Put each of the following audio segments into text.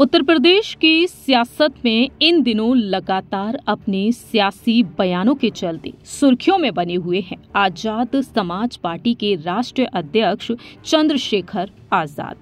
उत्तर प्रदेश की सियासत में इन दिनों लगातार अपने सियासी बयानों के चलते सुर्खियों में बने हुए हैं आजाद समाज पार्टी के राष्ट्रीय अध्यक्ष चंद्रशेखर आजाद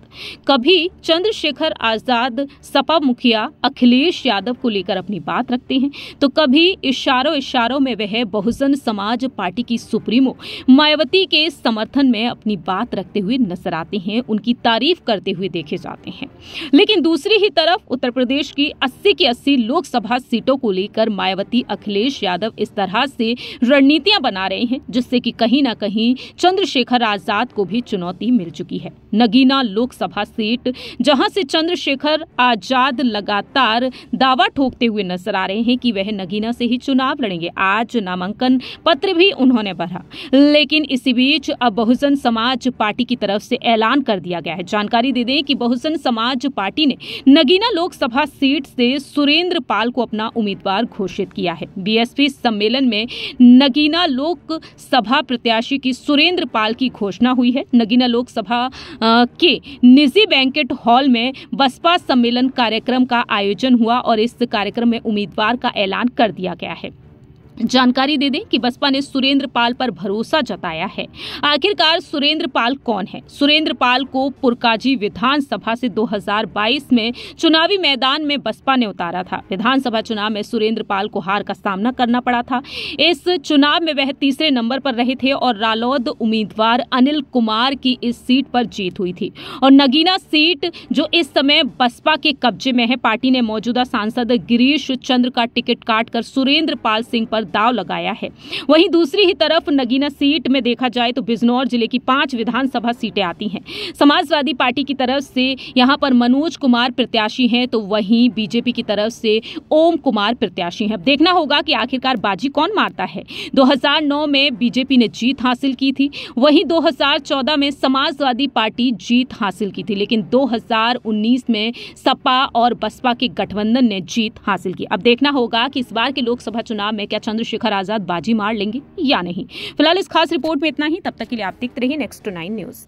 कभी चंद्रशेखर आजाद सपा मुखिया अखिलेश यादव को लेकर अपनी बात रखते हैं तो कभी इशारों इशारों में वह बहुजन समाज पार्टी की सुप्रीमो मायावती के समर्थन में अपनी बात रखते हुए नजर आते हैं उनकी तारीफ करते हुए देखे जाते हैं लेकिन दूसरी वहीं तरफ उत्तर प्रदेश की 80 की 80 लोकसभा सीटों को लेकर मायावती अखिलेश यादव इस तरह से रणनीतियां बना रहे हैं जिससे कि कहीं ना कहीं चंद्रशेखर आजाद को भी चुनौती मिल चुकी है नगीना लोकसभा सीट जहां से चंद्रशेखर आजाद लगातार दावा ठोकते हुए नजर आ रहे हैं कि वह नगीना से ही चुनाव लड़ेंगे आज नामांकन पत्र भी उन्होंने भरा लेकिन इसी बीच अब बहुजन समाज पार्टी की तरफ से ऐलान कर दिया गया है जानकारी दे दें कि बहुजन समाज पार्टी ने नगीना लोकसभा सीट से सुरेंद्र पाल को अपना उम्मीदवार घोषित किया है बीएसपी सम्मेलन में नगीना लोकसभा प्रत्याशी की सुरेंद्र पाल की घोषणा हुई है नगीना लोकसभा के निजी बैंकेट हॉल में बसपा सम्मेलन कार्यक्रम का आयोजन हुआ और इस कार्यक्रम में उम्मीदवार का ऐलान कर दिया गया है जानकारी दे दें कि बसपा ने सुरेंद्र पाल पर भरोसा जताया है आखिरकार सुरेंद्र पाल कौन है सुरेंद्र पाल को पुरकाजी विधानसभा से 2022 में चुनावी मैदान में बसपा ने उतारा था विधानसभा चुनाव में सुरेंद्र पाल को हार का सामना करना पड़ा था इस चुनाव में वह तीसरे नंबर पर रहे थे और रालौद उम्मीदवार अनिल कुमार की इस सीट पर जीत हुई थी और नगीना सीट जो इस समय बसपा के कब्जे में है पार्टी ने मौजूदा सांसद गिरीश चंद्र का टिकट काटकर सुरेंद्र पाल सिंह पर पर दाव लगाया है वहीं दूसरी ही तरफ नगीना सीट में देखा जाए तो बिजनौर जिले की पांच विधानसभा सीटें आती हैं समाजवादी पार्टी की तरफ से यहां पर मनोज कुमार प्रत्याशी हैं तो वहीं बीजेपी की तरफ से ओम कुमार प्रत्याशी हैं अब देखना होगा कि आखिरकार बाजी कौन मारता है दो में बीजेपी ने जीत हासिल की थी वहीं दो में समाजवादी पार्टी जीत हासिल की थी लेकिन दो में सपा और बसपा के गठबंधन ने जीत हासिल की अब देखना होगा कि इस बार के लोकसभा चुनाव में क्या चंद्रशेखर आजाद बाजी मार लेंगे या नहीं फिलहाल इस खास रिपोर्ट में इतना ही तब तक के लिए आप देखते रहिए नेक्स्ट टू नाइन न्यूज़